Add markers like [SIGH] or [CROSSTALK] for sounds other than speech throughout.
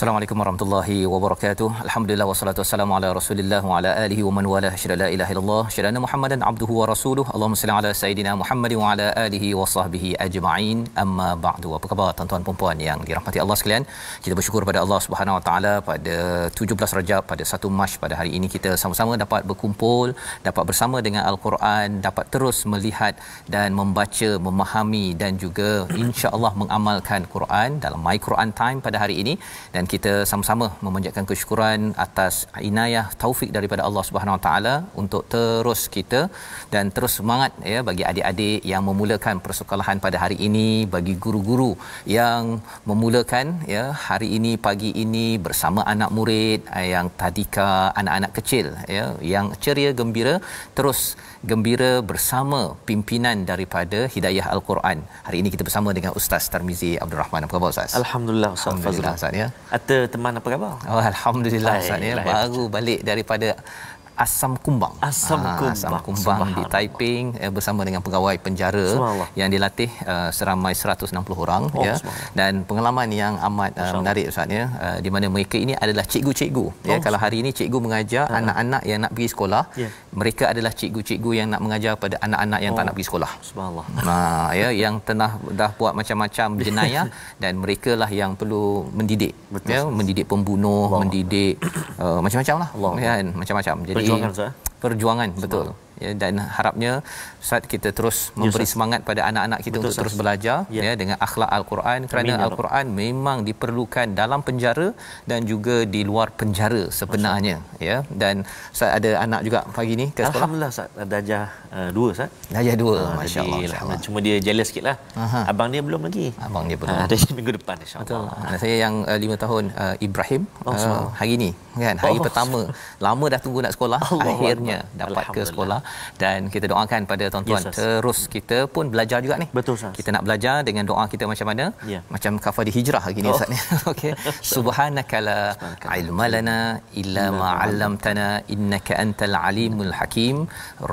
Assalamualaikum warahmatullahi wabarakatuh. Alhamdulillah wassalatu wassalamu ala Rasulillah wa ala alihi wa man wala Asyhadu la ilaha illallah, asyhadu anna Muhammadan abduhu wa rasuluh. Allahumma salli ala sayidina Muhammad wa ala alihi wa sahbihi ajma'in. Amma ba'du. Apa khabar tuan-tuan puan-puan yang dirahmati Allah sekalian? Kita bersyukur pada Allah Subhanahu wa taala pada 17 Rajab pada 1 Mac pada hari ini kita sama-sama dapat berkumpul, dapat bersama dengan al-Quran, dapat terus melihat dan membaca, memahami dan juga insya-Allah mengamalkan Quran dalam My Quran Time pada hari ini dan kita sama-sama memanjatkan kesyukuran atas inayah taufik daripada Allah Subhanahu Wa Taala untuk terus kita dan terus semangat ya bagi adik-adik yang memulakan persekolahan pada hari ini bagi guru-guru yang memulakan ya hari ini pagi ini bersama anak murid eh, yang tadika anak-anak kecil ya yang ceria gembira terus gembira bersama pimpinan daripada Hidayah Al-Quran. Hari ini kita bersama dengan Ustaz Tarmizi Abdul Rahman. Apa khabar Ustaz? Alhamdulillah Ustaz Fazlullah. Alhamdulillah Ustaz ya. Atau teman apa khabar? Oh, Alhamdulillah Ustaz ya. Baru balik daripada Asam Kumbang. Asam ah, Kumbang, uh, Asam Kumbang di Taiping uh, bersama dengan pegawai penjara yang dilatih uh, seramai 160 orang oh, ya. Dan pengalaman yang amat uh, menarik sebenarnya uh, di mana mereka ini adalah cikgu-cikgu. Ya. Oh, ya, kalau hari ini cikgu mengajar ah. anak-anak yang nak pergi sekolah, yeah. mereka adalah cikgu-cikgu yang nak mengajar pada anak-anak yang oh, tak nak pergi sekolah. Subhanallah. Uh, ya, yang telah dah buat macam-macam [LAUGHS] jenayah dan mereka lah yang perlu mendidik. Ya. Betul. Ya, mendidik pembunuh, Allah. mendidik uh, macam-macamlah. Allah. Ya, macam-macam. Jadi perjuangan eh? Perjuangan Semang. betul ya dan harapnya Ustaz kita terus ya, memberi semangat pada anak-anak kita Betul, untuk sas. terus belajar yeah. ya dengan akhlak al-Quran kerana ya al-Quran memang diperlukan dalam penjara dan juga di luar penjara sebenarnya Masa. ya dan Ustaz ada anak juga pagi ni ke sekolah alhamdulillah Ustaz darjah 2 uh, Ustaz darjah 2 uh, ah, masya-Allah cuma dia jealous sikitlah abang dia belum lagi abang dia ah, belum ada [LAUGHS] minggu depan insya-Allah saya yang 5 uh, tahun uh, Ibrahim oh, uh, hari ni kan hari oh. pertama lama dah tunggu nak sekolah [LAUGHS] Allah akhirnya Allah. dapat ke sekolah dan kita doakan pada tuan-tuan yes, terus kita pun belajar juga ni betul sah. kita nak belajar dengan doa kita macam mana yeah. macam kafar di hijrah gini oh. ustaz ni [LAUGHS] okey [LAUGHS] subhanakala ilmalana illa ma 'allamtana innaka antal alimul hakim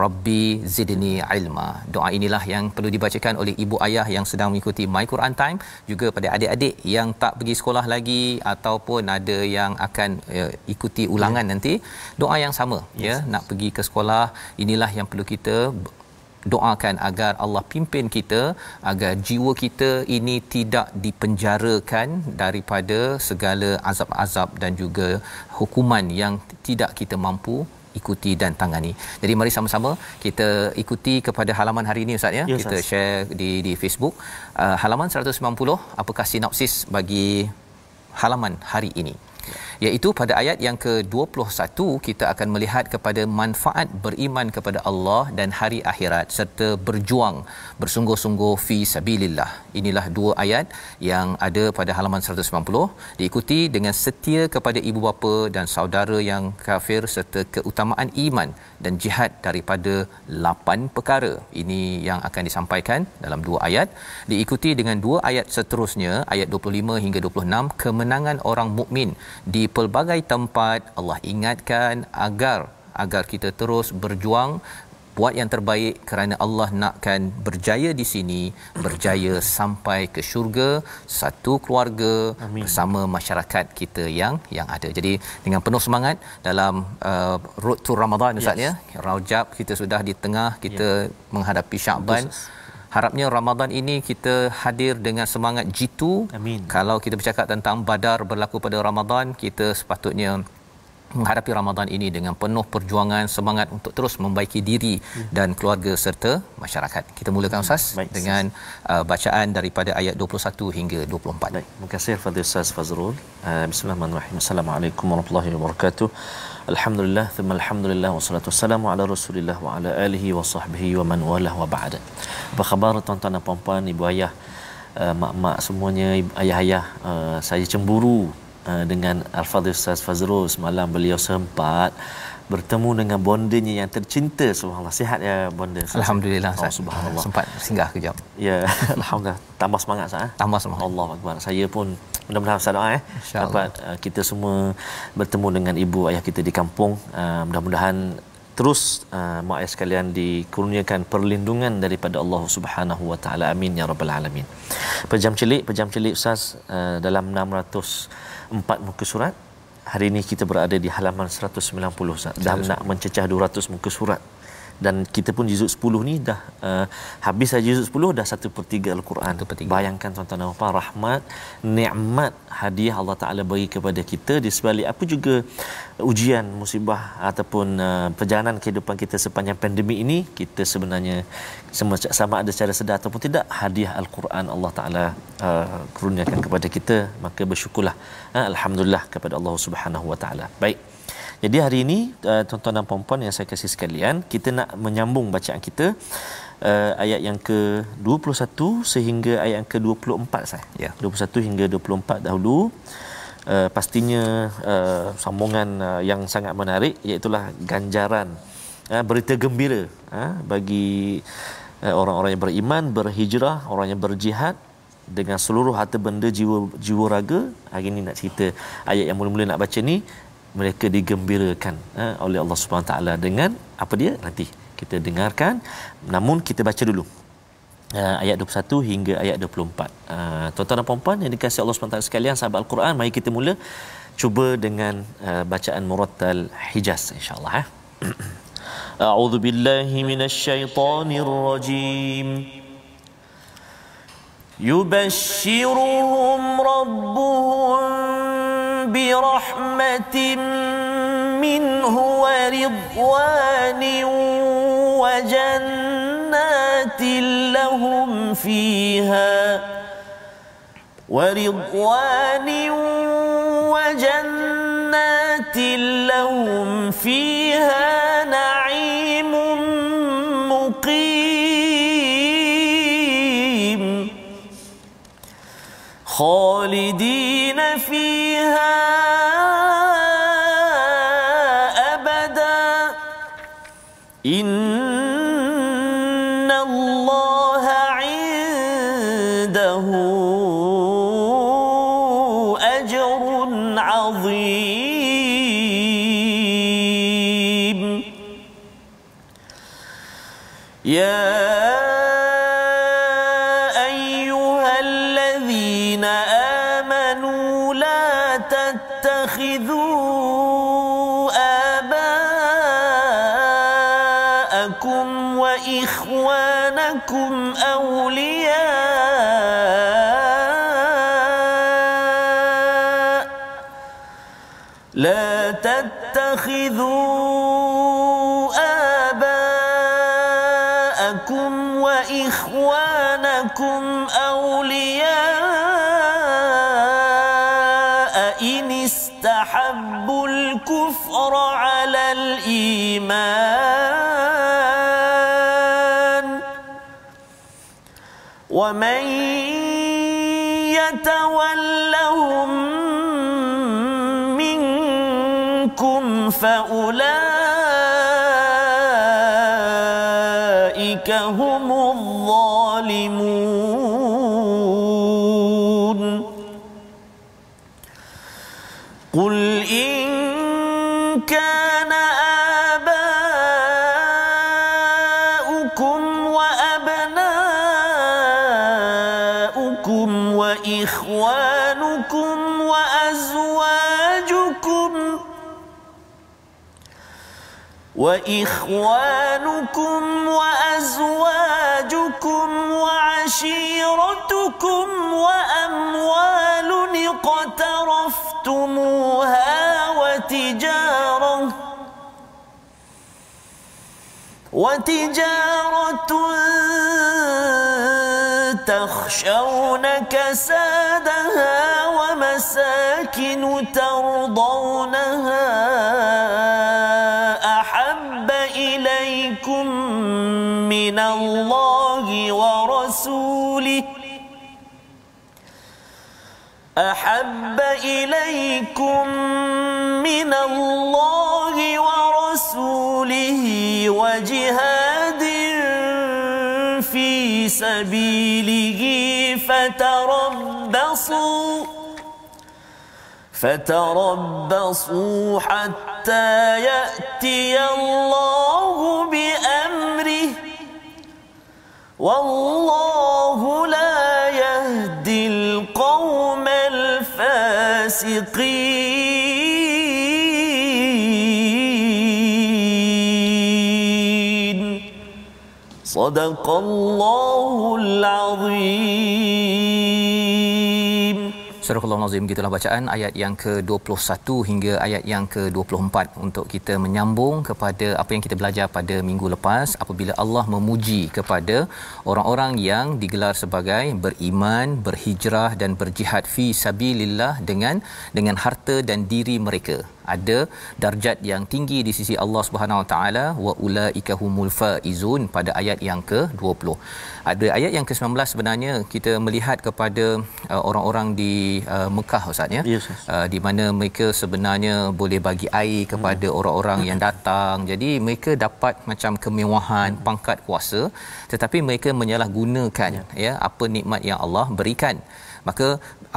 rabbi zidni ilma doa inilah yang perlu dibacakan oleh ibu ayah yang sedang mengikuti my quran time juga pada adik-adik yang tak pergi sekolah lagi ataupun ada yang akan uh, ikuti ulangan yeah. nanti doa yang sama ya, yes, ya nak pergi ke sekolah inilah inilah yang perlu kita doakan agar Allah pimpin kita agar jiwa kita ini tidak dipenjarakan daripada segala azab-azab dan juga hukuman yang tidak kita mampu ikuti dan tangani. Jadi mari sama-sama kita ikuti kepada halaman hari ini ustaz ya. Yes, kita sas. share di di Facebook uh, halaman 190 apakah sinopsis bagi halaman hari ini ya. iaitu pada ayat yang ke-21 kita akan melihat kepada manfaat beriman kepada Allah dan hari akhirat serta berjuang bersungguh-sungguh fi sabilillah. Inilah dua ayat yang ada pada halaman 190 diikuti dengan setia kepada ibu bapa dan saudara yang kafir serta keutamaan iman dan jihad daripada lapan perkara. Ini yang akan disampaikan dalam dua ayat diikuti dengan dua ayat seterusnya ayat 25 hingga 26 kemenangan orang mukmin di pelbagai tempat Allah ingatkan agar agar kita terus berjuang buat yang terbaik kerana Allah nakkan berjaya di sini berjaya sampai ke syurga satu keluarga Amin. bersama masyarakat kita yang yang ada. Jadi dengan penuh semangat dalam uh, road to Ramadan yes. Ustaz ya. Rajab kita sudah di tengah kita yeah. menghadapi Syaban. Betul harapnya Ramadan ini kita hadir dengan semangat jitu amin kalau kita bercakap tentang badar berlaku pada Ramadan kita sepatutnya menghadapi Ramadan ini dengan penuh perjuangan semangat untuk terus membaiki diri hmm. dan keluarga serta masyarakat. Kita mulakan Ustaz hmm. Baik, dengan uh, bacaan daripada ayat 21 hingga 24. Baik. Terima kasih kepada Ustaz Fazrul. Uh, Bismillahirrahmanirrahim. Assalamualaikum warahmatullahi wabarakatuh. Alhamdulillah, thumma alhamdulillah wassalatu wassalamu ala Rasulillah wa ala alihi wa sahbihi wa man walah wa ba'd. Apa khabar tuan-tuan dan puan-puan, ibu ayah, uh, mak-mak semuanya, ayah-ayah, uh, saya cemburu uh, dengan Al-Fadhil Ustaz Fazrul semalam beliau sempat bertemu dengan bondenya yang tercinta subhanallah sihat ya bonda alhamdulillah oh, subhanallah sempat singgah kejap ya [LAUGHS] alhamdulillah tambah semangat sah tambah semangat Allah akbar saya pun mudah-mudahan saya doa eh dapat uh, kita semua bertemu dengan ibu ayah kita di kampung uh, mudah-mudahan terus uh, mak ayah sekalian dikurniakan perlindungan daripada Allah Subhanahu wa taala amin ya rabbal alamin pejam celik pejam celik ustaz uh, dalam 604 muka surat hari ini kita berada di halaman 190 ustaz dah nak mencecah 200 muka surat dan kita pun juzuk 10 ni dah uh, habis saja juzuk 10 dah 1/3 al-Quran 1/3. bayangkan tuan-tuan dan puan rahmat nikmat hadiah Allah Taala bagi kepada kita di sebalik apa juga ujian musibah ataupun uh, perjalanan kehidupan kita sepanjang pandemik ini kita sebenarnya sama, sama ada secara sedar ataupun tidak hadiah al-Quran Allah Taala uh, kurniakan kepada kita maka bersyukurlah uh, alhamdulillah kepada Allah Subhanahu Wa Taala baik jadi hari ini uh, tuan-tuan dan puan-puan yang saya kasih sekalian, kita nak menyambung bacaan kita uh, ayat yang ke-21 sehingga ayat yang ke-24 saya. Ya. Yeah. 21 hingga 24 dahulu. Uh, pastinya uh, sambungan uh, yang sangat menarik iaitu ganjaran uh, berita gembira uh, bagi uh, orang-orang yang beriman berhijrah orang yang berjihad dengan seluruh harta benda jiwa jiwa raga hari ini nak cerita ayat yang mula-mula nak baca ni mereka digembirakan eh, oleh Allah Subhanahu taala dengan apa dia nanti kita dengarkan namun kita baca dulu Uh, ayat 21 hingga ayat 24. Uh, ha, tuan-tuan dan puan-puan yang dikasihi Allah SWT sekalian sahabat Al-Quran, mari kita mula cuba dengan uh, bacaan Muratal Hijaz insya-Allah eh. [CLEARS THROAT] A'udzu billahi minasyaitonir rajim. Yubashshiruhum rabbuhum برحمة منه ورضوان وجنات لهم فيها ورضوان وجنات لهم فيها خالدين فيها وإخوانكم أولياء لا تتخذوا آباءكم وإخوانكم أولياء إن استحبوا الكفر على الإيمان وَمَن يَتَ واخوانكم وازواجكم وعشيرتكم واموال اقترفتموها وتجاره وتجاره تخشون كسادها ومساكن ترضونها من الله ورسوله أحب إليكم من الله ورسوله وجهاد في سبيله فتربصوا فتربصوا حتى يأتي الله بأمره والله لا يهدي القوم الفاسقين صدق الله العظيم Surah al begitulah bacaan ayat yang ke-21 hingga ayat yang ke-24 untuk kita menyambung kepada apa yang kita belajar pada minggu lepas apabila Allah memuji kepada orang-orang yang digelar sebagai beriman, berhijrah dan berjihad fi sabilillah dengan dengan harta dan diri mereka ada darjat yang tinggi di sisi Allah Subhanahu Wa Taala wa ulaika humul faizun pada ayat yang ke-20. Ada ayat yang ke-19 sebenarnya kita melihat kepada uh, orang-orang di uh, Mekah Ustaz ya. Yes, Uh, di mana mereka sebenarnya boleh bagi air kepada hmm. orang-orang hmm. yang datang. Jadi mereka dapat macam kemewahan, hmm. pangkat kuasa tetapi mereka menyalahgunakan ya. ya apa nikmat yang Allah berikan. Maka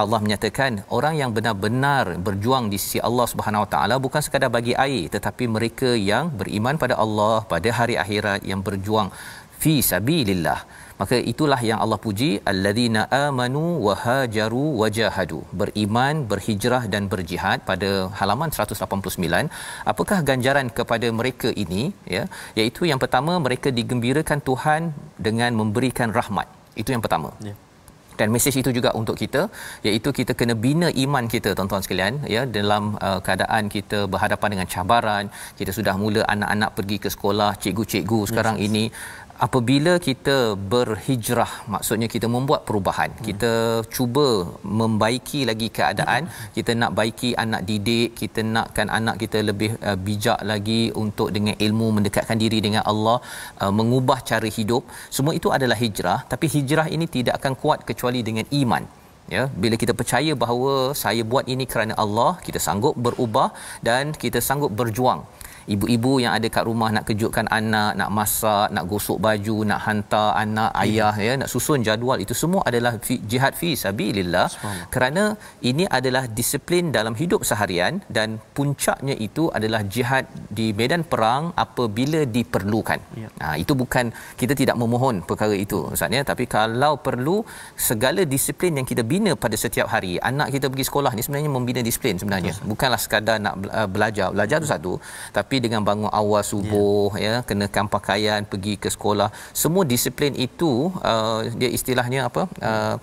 Allah menyatakan orang yang benar-benar berjuang di sisi Allah Subhanahu Wa Taala bukan sekadar bagi air tetapi mereka yang beriman pada Allah pada hari akhirat yang berjuang fi sabilillah maka itulah yang Allah puji alladzina amanu wa hajaru wa jahadu beriman berhijrah dan berjihad pada halaman 189 apakah ganjaran kepada mereka ini ya iaitu yang pertama mereka digembirakan Tuhan dengan memberikan rahmat itu yang pertama ya dan mesej itu juga untuk kita iaitu kita kena bina iman kita tuan-tuan sekalian ya dalam uh, keadaan kita berhadapan dengan cabaran kita sudah mula anak-anak pergi ke sekolah cikgu-cikgu sekarang yes. ini apabila kita berhijrah maksudnya kita membuat perubahan hmm. kita cuba membaiki lagi keadaan hmm. kita nak baiki anak didik kita nakkan anak kita lebih uh, bijak lagi untuk dengan ilmu mendekatkan diri dengan Allah uh, mengubah cara hidup semua itu adalah hijrah tapi hijrah ini tidak akan kuat kecuali dengan iman ya bila kita percaya bahawa saya buat ini kerana Allah kita sanggup berubah dan kita sanggup berjuang ibu-ibu yang ada kat rumah nak kejutkan anak, nak masak, nak gosok baju, nak hantar anak yeah. ayah ya, nak susun jadual itu semua adalah fi, jihad fi sabilillah. Kerana ini adalah disiplin dalam hidup seharian dan puncaknya itu adalah jihad di medan perang apabila diperlukan. Yeah. Ha, itu bukan kita tidak memohon perkara itu ustaz ya. tapi kalau perlu segala disiplin yang kita bina pada setiap hari, anak kita pergi sekolah ni sebenarnya membina disiplin sebenarnya. Bukanlah sekadar nak belajar. Belajar tu satu, tapi dengan bangun awal subuh yeah. ya kenakan pakaian pergi ke sekolah semua disiplin itu uh, dia istilahnya apa uh,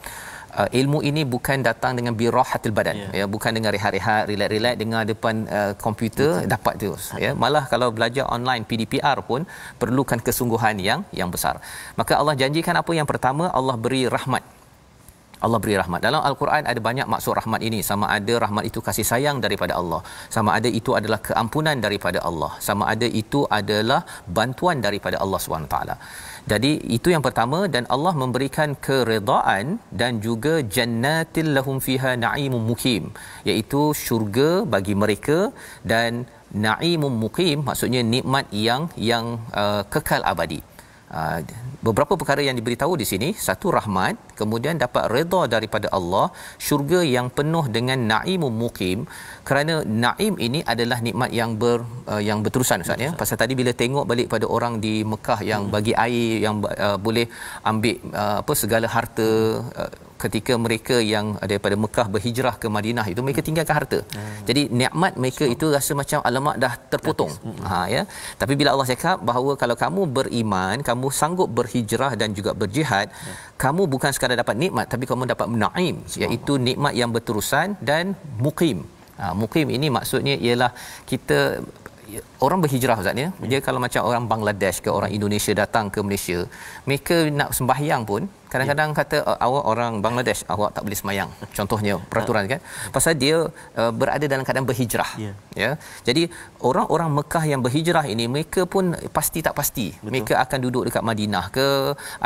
Uh, ilmu ini bukan datang dengan birahatul badan yeah. ya bukan dengan rehat-rehat relax-relax dengan depan uh, komputer yeah. dapat terus ya malah kalau belajar online PDPR pun perlukan kesungguhan yang yang besar maka Allah janjikan apa yang pertama Allah beri rahmat Allah beri rahmat. Dalam Al-Quran ada banyak maksud rahmat ini. Sama ada rahmat itu kasih sayang daripada Allah. Sama ada itu adalah keampunan daripada Allah. Sama ada itu adalah bantuan daripada Allah SWT. Jadi itu yang pertama dan Allah memberikan keredaan dan juga jannatil lahum fiha na'imun mukim iaitu syurga bagi mereka dan na'imun mukim maksudnya nikmat yang yang uh, kekal abadi. Uh, beberapa perkara yang diberitahu di sini satu rahmat kemudian dapat redha daripada Allah syurga yang penuh dengan naimum muqim kerana naim ini adalah nikmat yang ber uh, yang berterusan ustaz ya pasal tadi bila tengok balik pada orang di Mekah yang hmm. bagi air yang uh, boleh ambil uh, apa segala harta uh, ketika mereka yang daripada Mekah berhijrah ke Madinah itu mereka hmm. tinggalkan harta. Hmm. Jadi nikmat mereka itu rasa macam alamak dah terpotong. Hmm. Ha ya. Tapi bila Allah cakap bahawa kalau kamu beriman, kamu sanggup berhijrah dan juga berjihad, hmm. kamu bukan sekadar dapat nikmat tapi kamu dapat naim iaitu nikmat yang berterusan dan mukim. Ha, mukim ini maksudnya ialah kita orang berhijrah Ustaz ya. Dia kalau macam orang Bangladesh ke orang Indonesia datang ke Malaysia, mereka nak sembahyang pun kadang-kadang yeah. kata oh, awak orang Bangladesh awak tak boleh sembahyang. Contohnya ha. peraturan kan. Pasal dia uh, berada dalam keadaan berhijrah. Ya. Yeah. Yeah. Jadi orang-orang Mekah yang berhijrah ini mereka pun pasti tak pasti. Betul. Mereka akan duduk dekat Madinah ke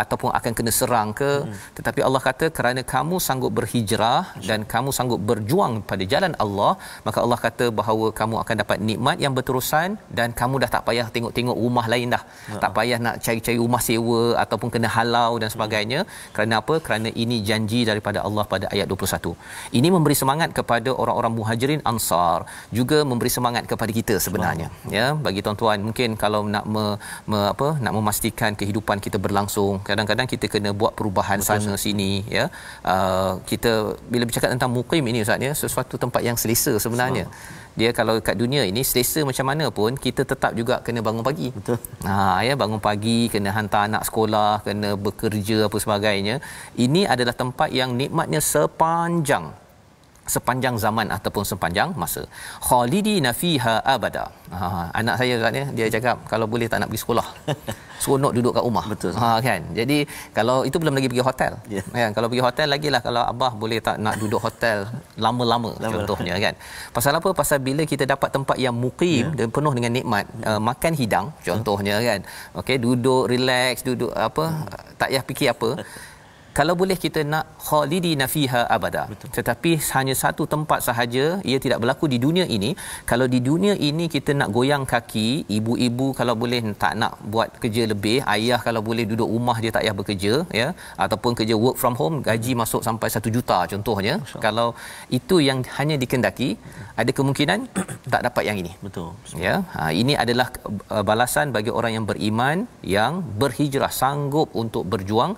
ataupun akan kena serang ke. Hmm. Tetapi Allah kata kerana kamu sanggup berhijrah Asyik. dan kamu sanggup berjuang pada jalan Allah, maka Allah kata bahawa kamu akan dapat nikmat yang berterusan dan kamu dah tak payah tengok-tengok rumah lain dah. Ya. Tak payah nak cari-cari rumah sewa ataupun kena halau dan sebagainya. Ya. Kerana apa? Kerana ini janji daripada Allah pada ayat 21. Ini memberi semangat kepada orang-orang Muhajirin Ansar, juga memberi semangat kepada kita sebenarnya. Ya, ya. bagi tuan-tuan mungkin kalau nak me, me, apa nak memastikan kehidupan kita berlangsung, kadang-kadang kita kena buat perubahan Betul. sana sini ya. Uh, kita bila bercakap tentang mukim ini ustaz ya, sesuatu tempat yang selesa sebenarnya. Ya dia kalau kat dunia ini selesa macam mana pun kita tetap juga kena bangun pagi betul ha ya bangun pagi kena hantar anak sekolah kena bekerja apa sebagainya ini adalah tempat yang nikmatnya sepanjang sepanjang zaman ataupun sepanjang masa. Khalidi nafiha abada. Ha, anak saya katanya dia cakap kalau boleh tak nak pergi sekolah. [LAUGHS] Seronok duduk kat rumah. Betul. Ha kan. Jadi kalau itu belum lagi pergi hotel. Yeah. Kan ya, kalau pergi hotel lagilah kalau abah boleh tak nak duduk hotel lama-lama contohnya kan. Pasal apa? Pasal bila kita dapat tempat yang mukim yeah. dan penuh dengan nikmat uh, makan hidang contohnya kan. Okey duduk relax duduk apa hmm. tak payah fikir apa. [LAUGHS] kalau boleh kita nak khalidi nafiha abada Betul. tetapi hanya satu tempat sahaja ia tidak berlaku di dunia ini kalau di dunia ini kita nak goyang kaki ibu-ibu kalau boleh tak nak buat kerja lebih ayah kalau boleh duduk rumah dia tak payah bekerja ya ataupun kerja work from home gaji masuk sampai satu juta contohnya Masya. kalau itu yang hanya dikendaki ada kemungkinan [CLEARS THROAT] tak dapat yang ini betul Masya. ya ha, ini adalah uh, balasan bagi orang yang beriman yang berhijrah sanggup untuk berjuang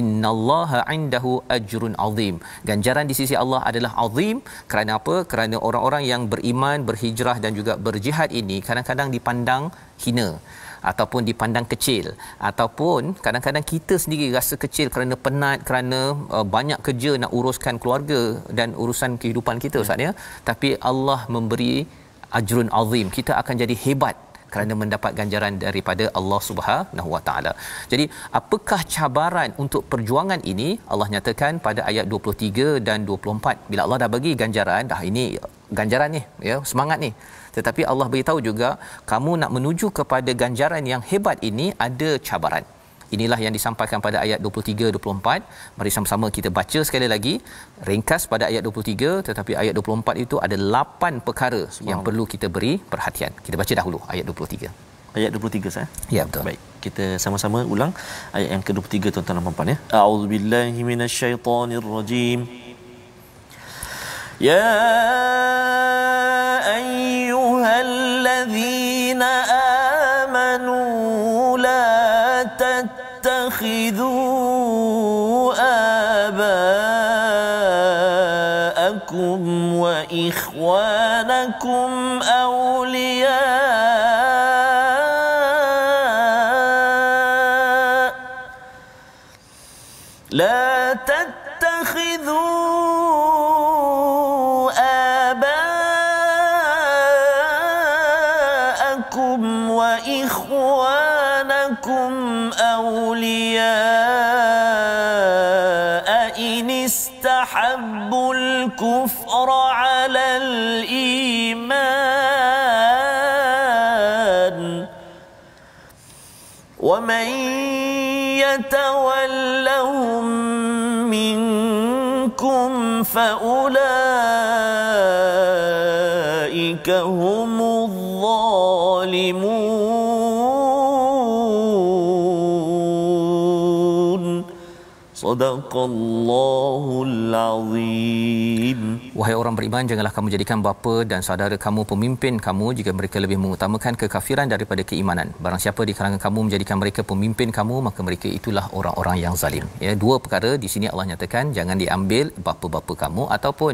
innallaha innallaha indahu ajrun azim. Ganjaran di sisi Allah adalah azim. Kerana apa? Kerana orang-orang yang beriman, berhijrah dan juga berjihad ini kadang-kadang dipandang hina ataupun dipandang kecil ataupun kadang-kadang kita sendiri rasa kecil kerana penat kerana uh, banyak kerja nak uruskan keluarga dan urusan kehidupan kita ustaz ya tapi Allah memberi ajrun azim kita akan jadi hebat kerana mendapat ganjaran daripada Allah Subhanahu Wa Taala. Jadi, apakah cabaran untuk perjuangan ini? Allah nyatakan pada ayat 23 dan 24. Bila Allah dah bagi ganjaran, dah ini ganjaran ni, ya, semangat ni. Tetapi Allah beritahu juga kamu nak menuju kepada ganjaran yang hebat ini ada cabaran. Inilah yang disampaikan pada ayat 23 24. Mari sama-sama kita baca sekali lagi ringkas pada ayat 23 tetapi ayat 24 itu ada 8 perkara yang perlu kita beri perhatian. Kita baca dahulu ayat 23. Ayat 23 saya. Eh? Ya betul. Baik, kita sama-sama ulang ayat yang ke-23 tuan-tuan dan puan-puan ya. A'udzubillahi minasyaitonirrajim. Ya ayyuhalladzina وإخوانكم فأولئك هم الظالمون Wahai orang beriman, janganlah kamu jadikan bapa dan saudara kamu pemimpin kamu jika mereka lebih mengutamakan kekafiran daripada keimanan. Barang siapa di kalangan kamu menjadikan mereka pemimpin kamu, maka mereka itulah orang-orang yang zalim. Ya, dua perkara di sini Allah nyatakan, jangan diambil bapa-bapa kamu ataupun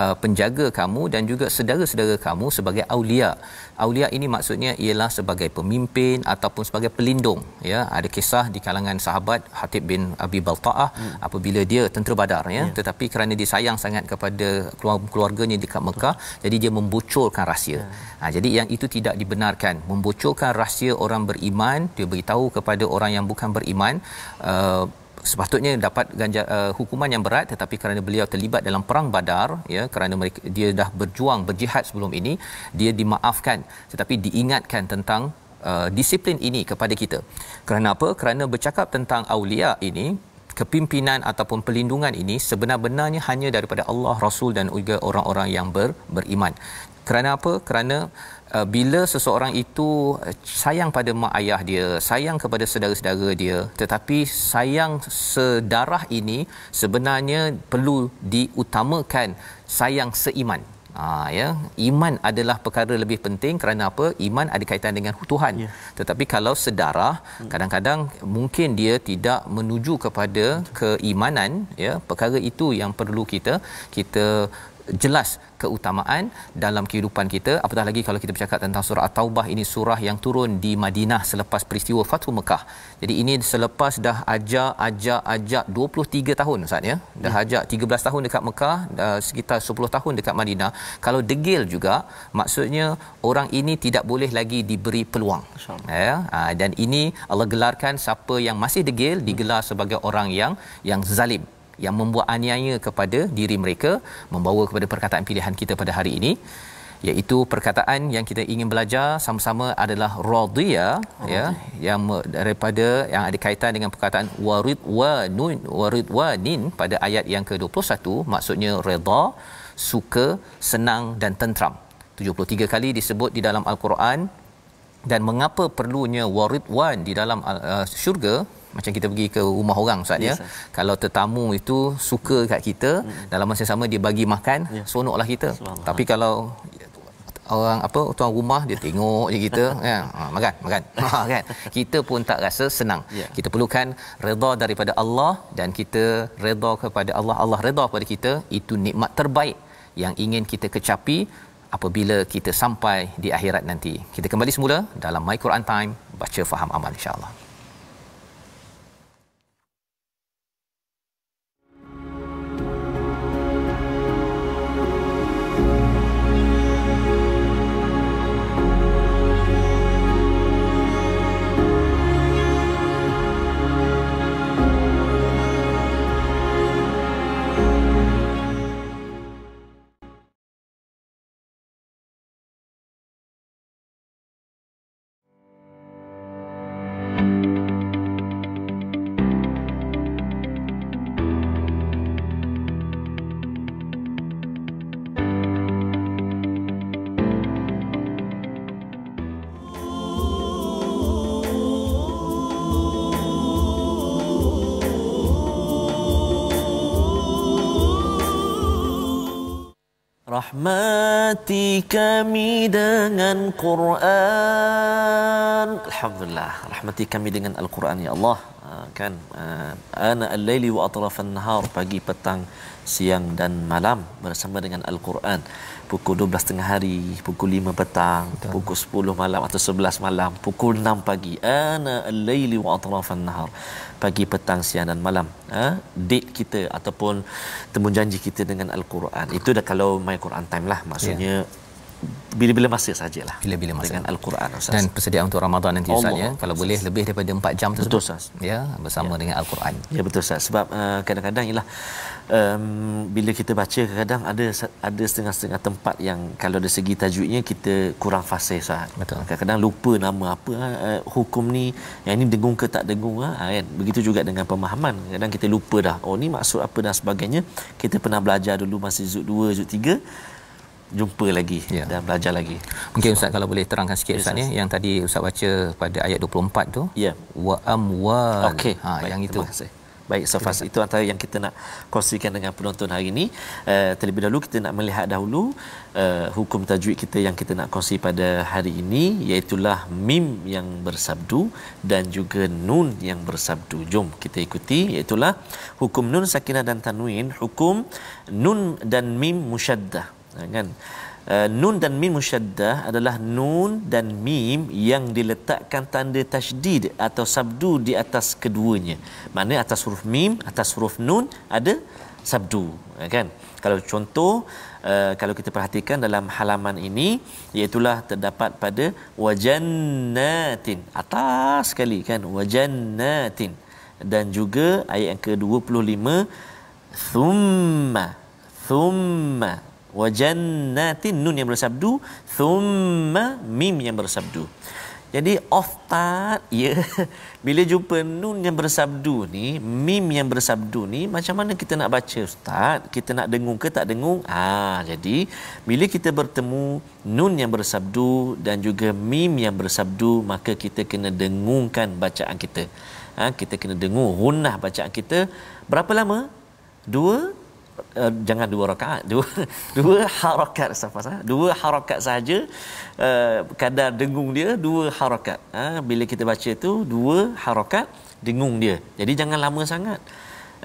uh, penjaga kamu dan juga sedara-sedara kamu sebagai aulia Aulia ini maksudnya ialah sebagai pemimpin ataupun sebagai pelindung ya ada kisah di kalangan sahabat Hatib bin Abi Baltaah hmm. apabila dia tentera Badar ya. ya tetapi kerana dia sayang sangat kepada keluarganya dekat Mekah Betul. jadi dia membocorkan rahsia ya. ha, jadi yang itu tidak dibenarkan membocorkan rahsia orang beriman dia beritahu kepada orang yang bukan beriman uh, sepatutnya dapat ganja, uh, hukuman yang berat tetapi kerana beliau terlibat dalam perang Badar ya kerana mereka, dia dah berjuang berjihad sebelum ini dia dimaafkan tetapi diingatkan tentang uh, disiplin ini kepada kita kerana apa kerana bercakap tentang aulia ini kepimpinan ataupun perlindungan ini sebenar-benarnya hanya daripada Allah Rasul dan juga orang-orang yang ber, beriman kerana apa kerana Uh, bila seseorang itu uh, sayang pada mak ayah dia, sayang kepada saudara-saudara dia, tetapi sayang sedarah ini sebenarnya perlu diutamakan sayang seiman. Ha, ya iman adalah perkara lebih penting kerana apa iman ada kaitan dengan Tuhan ya. tetapi kalau sedarah hmm. kadang-kadang mungkin dia tidak menuju kepada keimanan ya perkara itu yang perlu kita kita jelas keutamaan dalam kehidupan kita apatah lagi kalau kita bercakap tentang surah at-taubah ini surah yang turun di Madinah selepas peristiwa Fathu Mekah. Jadi ini selepas dah ajak ajak ajak 23 tahun Ustaz ya. Dah hmm. ajak 13 tahun dekat Mekah, dah sekitar 10 tahun dekat Madinah. Kalau degil juga maksudnya orang ini tidak boleh lagi diberi peluang. Ya. Ha, dan ini Allah gelarkan siapa yang masih degil digelar sebagai orang yang yang zalim yang membuat aniaya kepada diri mereka membawa kepada perkataan pilihan kita pada hari ini iaitu perkataan yang kita ingin belajar sama-sama adalah radiya oh, ya yang daripada yang ada kaitan dengan perkataan warid wa nun warid wa nin pada ayat yang ke-21 maksudnya redha suka senang dan tentram 73 kali disebut di dalam al-Quran dan mengapa perlunya warid wan di dalam uh, syurga macam kita pergi ke rumah orang ustaz ya kalau tetamu itu suka kat kita hmm. dalam masa sama dia bagi makan ya. sonoklah kita tapi kalau orang apa tuan rumah dia tengok je kita ya [LAUGHS] makan makan [LAUGHS] ah, kan kita pun tak rasa senang ya. kita perlukan redha daripada Allah dan kita redha kepada Allah Allah redha kepada kita itu nikmat terbaik yang ingin kita kecapi apabila kita sampai di akhirat nanti kita kembali semula dalam my Quran time baca faham amal insyaallah rahmati kami dengan Quran. Alhamdulillah, rahmati kami dengan Al-Quran ya Allah mengatakan uh, ana al-laili wa atrafan nahar pagi petang siang dan malam bersama dengan al-Quran pukul 12.30 hari pukul 5 petang Betul. pukul 10 malam atau 11 malam pukul 6 pagi ana al-laili wa atrafan nahar pagi petang siang dan malam ha? date kita ataupun temu janji kita dengan al-Quran itu dah kalau my Quran time lah maksudnya yeah bila-bila masa sajalah bila-bila masa dengan al-Quran Ustaz. Dan persediaan untuk Ramadan nanti Ustaz ya. Kalau boleh lebih daripada 4 jam tersebut. Betul Ustaz. Ya, bersama ya. dengan al-Quran. Ya betul Ustaz. Sebab uh, kadang-kadang ialah um, bila kita baca kadang ada ada setengah-setengah tempat yang kalau dari segi tajwidnya kita kurang fasih Ustaz. Betul. Kadang-kadang lupa nama apa uh, hukum ni, yang ini dengung ke tak dengung uh, kan. Begitu juga dengan pemahaman. Kadang kita lupa dah oh ni maksud apa dan sebagainya. Kita pernah belajar dulu masa juz 2, juz jumpa lagi ya. dan belajar lagi. Mungkin okay, ustaz kalau boleh terangkan sikit ustaz ya yang tadi ustaz baca pada ayat 24 tu. Ya. Wa amwal. Okay. Ha Baik, yang itu. Baik, so far itu antara yang kita nak kongsikan dengan penonton hari ini. Uh, terlebih dahulu kita nak melihat dahulu uh, hukum tajwid kita yang kita nak kongsi pada hari ini iaitu mim yang bersabdu dan juga nun yang bersabdu. Jom kita ikuti iaitu hukum nun sakinah dan tanwin, hukum nun dan mim musyaddah. Ha, kan uh, nun dan mim musyaddah adalah nun dan mim yang diletakkan tanda tajdid atau sabdu di atas keduanya makna atas huruf mim atas huruf nun ada sabdu ha, kan kalau contoh uh, kalau kita perhatikan dalam halaman ini iaitulah terdapat pada wajannatin atas sekali kan wajannatin dan juga ayat yang ke-25 thumma thumma wa jannatin nun yang bersabdu thumma mim yang bersabdu jadi oftat ya [LAUGHS] bila jumpa nun yang bersabdu ni mim yang bersabdu ni macam mana kita nak baca ustaz kita nak dengung ke tak dengung ah ha, jadi bila kita bertemu nun yang bersabdu dan juga mim yang bersabdu maka kita kena dengungkan bacaan kita ha, kita kena dengung hunah bacaan kita berapa lama dua Eh, jangan dua rakaat [LAUGHS] dua dua harakat safas dua harakat saja uh, eh, kadar dengung dia dua harakat ha, bila kita baca tu dua harakat dengung dia jadi jangan lama sangat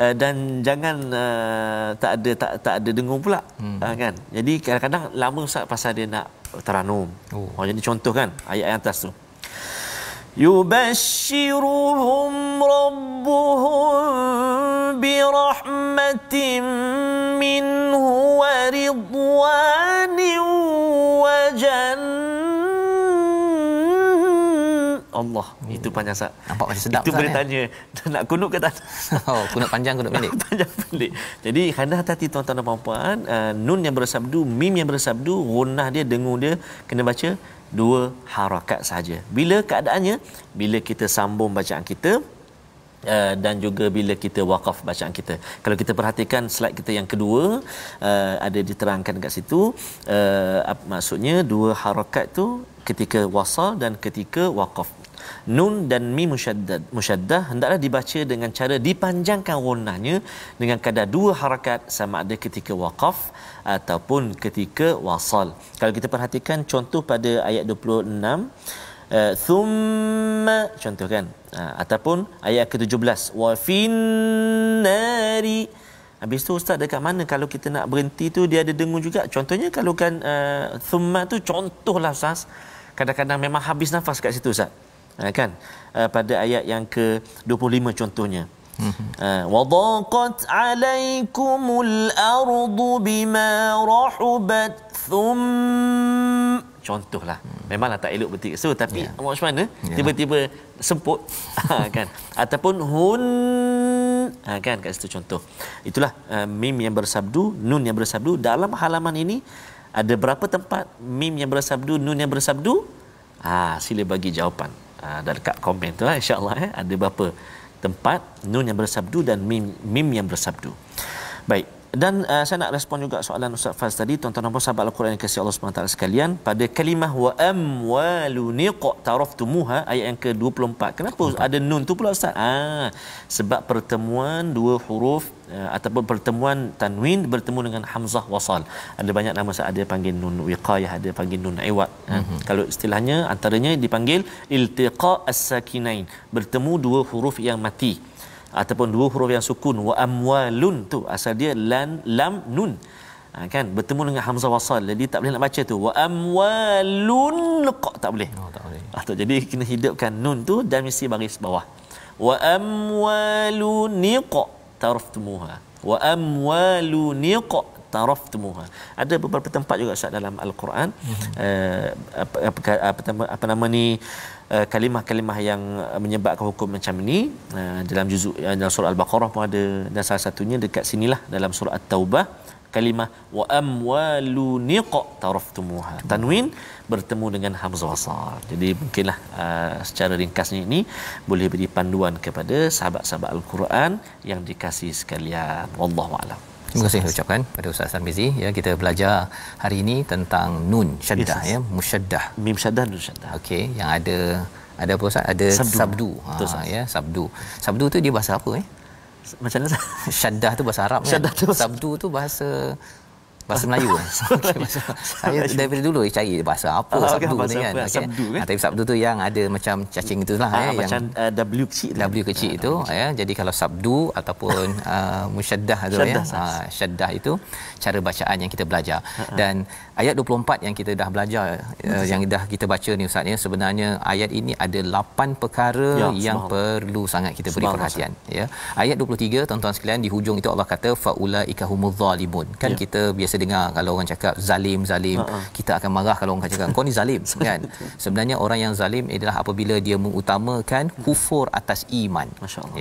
uh, dan jangan uh, tak ada tak tak ada dengung pula hmm. uh, kan jadi kadang-kadang lama sangat pasal dia nak teranum oh. oh jadi contoh kan ayat yang atas tu يبشرهم ربهم برحمة منه ورضوان وجنة Allah. Hmm. Itu panjang sah. Nampak macam sedap. Itu boleh eh? tanya. [LAUGHS] Nak kunut ke tak? [LAUGHS] Oh, kunut panjang, kunut pendek. [LAUGHS] panjang, pendek. Jadi, kena hati-hati tuan-tuan dan puan-puan. Uh, nun yang bersabdu, mim yang bersabdu, runah dia, dengung dia, kena baca dua harakat saja. Bila keadaannya, bila kita sambung bacaan kita, Uh, dan juga bila kita wakaf bacaan kita kalau kita perhatikan slide kita yang kedua uh, ada diterangkan dekat situ uh, maksudnya dua harakat tu ketika wasal dan ketika wakaf nun dan mi musyaddad musyaddah hendaklah dibaca dengan cara dipanjangkan wunnahnya dengan kadar dua harakat sama ada ketika waqaf ataupun ketika wasal kalau kita perhatikan contoh pada ayat 26 uh, eh, thumma contoh kan uh, eh, ataupun ayat ke-17 wa finnari Habis tu ustaz dekat mana kalau kita nak berhenti tu dia ada dengung juga. Contohnya kalau kan uh, thumma tu contohlah ustaz. Kadang-kadang memang habis nafas kat situ ustaz. Ha, kan ha, pada ayat yang ke 25 contohnya mhm. ha, wadaqat alaikumul ardu bima rahubat thum contohlah hmm. memanglah tak elok betul so tapi yeah. macam mana ya. tiba-tiba semput [LAUGHS] kan ataupun hun ha, kan kat situ contoh itulah uh, mim yang bersabdu nun yang bersabdu dalam halaman ini ada berapa tempat mim yang bersabdu nun yang bersabdu ah ha, sila bagi jawapan Ah, dan dekat komen tu lah insyaAllah eh, ada berapa tempat nun yang bersabdu dan mim, mim yang bersabdu baik dan uh, saya nak respon juga soalan Ustaz Faz tadi tuan-tuan dan sahabat Al-Quran yang kasih Allah SWT sekalian pada kalimah wa amwalu niqq taraftumuha ayat yang ke-24 kenapa 24. ada nun tu pula Ustaz ah sebab pertemuan dua huruf uh, ataupun pertemuan tanwin bertemu dengan hamzah wasal ada banyak nama Ustaz ada panggil nun wiqayah ada panggil nun iwad mm-hmm. kalau istilahnya antaranya dipanggil iltiqa as-sakinain bertemu dua huruf yang mati ataupun dua huruf yang sukun wa amwalun tu asal dia lan lam nun ha, kan bertemu dengan hamzah wasal jadi tak boleh nak baca tu wa amwalun kok tak boleh oh, tak boleh atau ah, jadi kena hidupkan nun tu dan mesti baris bawah wa amwalun kok taraftumuha wa amwalun kok taraftumuha ada beberapa tempat juga Ustaz dalam al-Quran mm-hmm. uh, eh, apa, apa, apa, apa, apa, apa nama ni Eh, kalimah-kalimah yang eh, menyebabkan hukum macam ini uh, eh, dalam juzuk uh, dalam surah al-baqarah pun ada dan salah satunya dekat sinilah dalam surah at-taubah kalimah wa amwalu niq taraftumuha tanwin bertemu dengan hamzah wasal jadi mungkinlah uh, secara ringkasnya ini boleh beri panduan kepada sahabat-sahabat al-Quran yang dikasihi sekalian wallahu a'lam Terima kasih saya ucapkan pada Ustaz Sarmizi ya kita belajar hari ini tentang nun syaddah yes, yes. ya musyaddah mim syaddah nun syaddah okey yang ada ada apa Ustaz ada sabdu, sabdu. ha Betul, ah, ya sabdu sabdu tu dia bahasa apa eh macam mana syaddah tu bahasa Arab kan tu sabdu tu bahasa bahasa Melayu. [LAUGHS] [LAUGHS] Okey bahasa. Saya dari dulu eh, cari bahasa apa ah, sabdu okay, ni kan. Okay. Sabdu, kan? Ah, tapi sabdu tu yang ada macam cacing itulah ah, eh macam yang eh, W kecil. Lah. W kecil ah, itu ya. Jadi kalau sabdu ataupun uh, [LAUGHS] ah, musyaddah tu ya. Yeah. Ah, syaddah itu cara bacaan yang kita belajar. Uh-huh. Dan ayat 24 yang kita dah belajar uh, yang dah kita baca ni ustaz ya sebenarnya ayat ini ada 8 perkara ya, yang perlu sangat kita beri perhatian ya ayat 23 tuan-tuan sekalian di hujung itu Allah kata faulaika humuz zalimun kan ya. kita biasa dengar kalau orang cakap zalim zalim uh-huh. kita akan marah kalau orang cakap kau ni zalim [LAUGHS] kan sebenarnya orang yang zalim adalah apabila dia mengutamakan hmm. kufur atas iman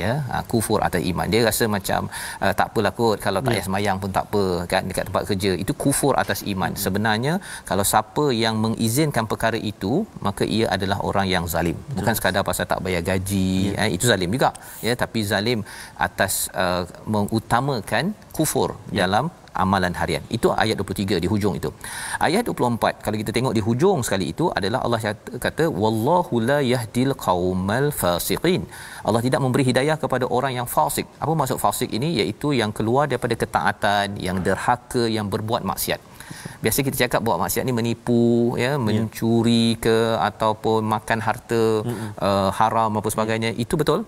ya ha, kufur atas iman dia rasa macam uh, tak apalah kot kalau tak ya. payah sembahyang pun tak apa kan dekat tempat kerja itu kufur atas iman hmm. sebenarnya sebenarnya kalau siapa yang mengizinkan perkara itu maka ia adalah orang yang zalim Betul. bukan sekadar pasal tak bayar gaji ya. eh, itu zalim juga ya tapi zalim atas uh, mengutamakan kufur ya. dalam amalan harian. Itu ayat 23 di hujung itu. Ayat 24 kalau kita tengok di hujung sekali itu adalah Allah kata wallahu la yahdil qaumal fasiqin. Allah tidak memberi hidayah kepada orang yang fasik. Apa maksud fasik ini? Iaitu yang keluar daripada ketaatan, yang derhaka, yang berbuat maksiat biasa kita cakap buat maksiat ni menipu ya, ya. mencuri ke ataupun makan harta uh, haram apa sebagainya Mm-mm. Ya. itu betul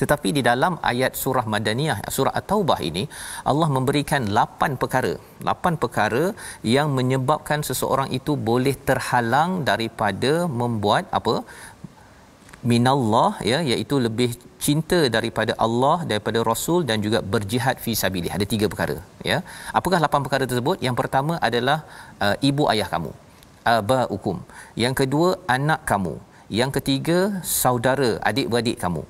tetapi di dalam ayat surah madaniyah surah at-taubah ini Allah memberikan lapan perkara lapan perkara yang menyebabkan seseorang itu boleh terhalang daripada membuat apa minallah ya iaitu lebih cinta daripada Allah daripada Rasul dan juga berjihad fi sabilillah ada tiga perkara ya apakah lapan perkara tersebut yang pertama adalah uh, ibu ayah kamu abaukum yang kedua anak kamu yang ketiga saudara adik-beradik kamu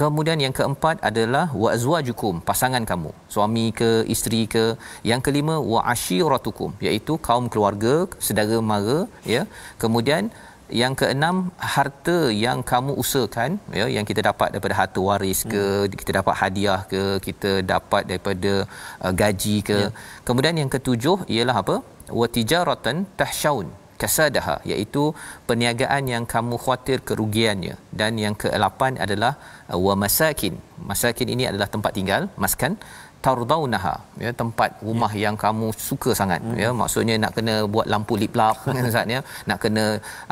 kemudian yang keempat adalah wa azwajukum pasangan kamu suami ke isteri ke yang kelima wa ashiratukum iaitu kaum keluarga saudara mara ya kemudian yang keenam harta yang kamu usahakan ya yang kita dapat daripada harta waris ke hmm. kita dapat hadiah ke kita dapat daripada uh, gaji ke ya. kemudian yang ketujuh ialah apa watijaratan tahshaun kasadaha iaitu perniagaan yang kamu khuatir kerugiannya dan yang ke-8 adalah uh, wa masakin masakin ini adalah tempat tinggal maskan tardaunaha ya tempat rumah yeah. yang kamu suka sangat mm. ya maksudnya nak kena buat lampu liplap kan [LAUGHS] [LAUGHS] ya nak kena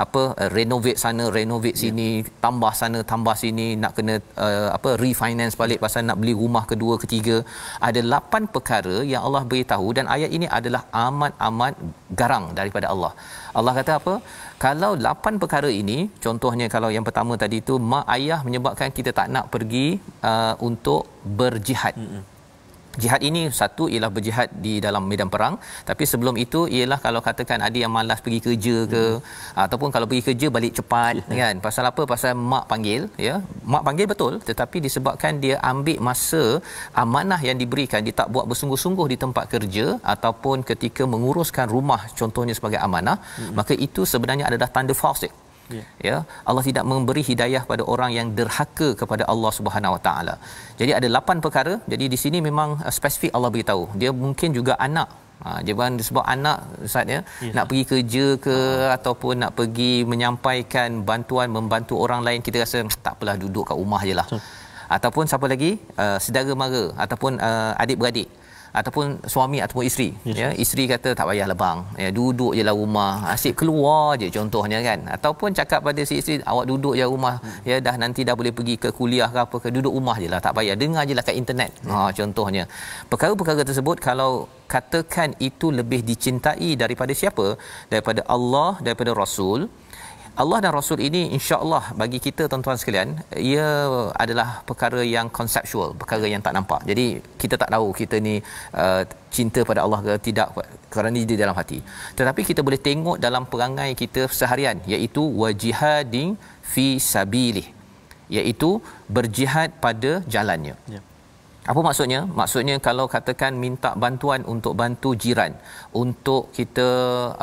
apa eh, renovate sana renovate yeah. sini tambah sana tambah sini nak kena uh, apa refinance balik pasal nak beli rumah kedua ketiga ada lapan perkara yang Allah beritahu dan ayat ini adalah amat-amat garang daripada Allah Allah kata apa kalau lapan perkara ini contohnya kalau yang pertama tadi itu mak ayah menyebabkan kita tak nak pergi uh, untuk berjihad mm-hmm jihad ini satu ialah berjihad di dalam medan perang tapi sebelum itu ialah kalau katakan ada yang malas pergi kerja ke hmm. ataupun kalau pergi kerja balik cepat hmm. kan pasal apa pasal mak panggil ya mak panggil betul tetapi disebabkan dia ambil masa amanah yang diberikan dia tak buat bersungguh-sungguh di tempat kerja ataupun ketika menguruskan rumah contohnya sebagai amanah hmm. maka itu sebenarnya adalah tanda fasik Yeah. Ya. Allah tidak memberi hidayah pada orang yang derhaka kepada Allah Subhanahu Wa Taala. Jadi ada lapan perkara. Jadi di sini memang uh, spesifik Allah beritahu. Dia mungkin juga anak Ha, dia sebab anak Ustaz ya yes. nak pergi kerja ke ha. ataupun nak pergi menyampaikan bantuan membantu orang lain kita rasa hmm, tak apalah duduk kat rumah je lah so. ataupun siapa lagi uh, sedara mara ataupun uh, adik-beradik ataupun suami ataupun isteri yes. ya isteri kata tak payah lebang ya duduk je lah rumah asyik keluar je contohnya kan ataupun cakap pada si isteri awak duduk je rumah hmm. ya dah nanti dah boleh pergi ke kuliah ke apa ke duduk rumah jelah, tak payah dengar jelah lah kat internet hmm. ha contohnya perkara-perkara tersebut kalau katakan itu lebih dicintai daripada siapa daripada Allah daripada Rasul Allah dan Rasul ini insya-Allah bagi kita tuan-tuan sekalian ia adalah perkara yang conceptual perkara yang tak nampak jadi kita tak tahu kita ni uh, cinta pada Allah ke tidak kerana dia di dalam hati tetapi kita boleh tengok dalam perangai kita seharian iaitu wajihadin fi sabilih iaitu berjihad pada jalannya ya. Apa maksudnya? Maksudnya kalau katakan minta bantuan untuk bantu jiran, untuk kita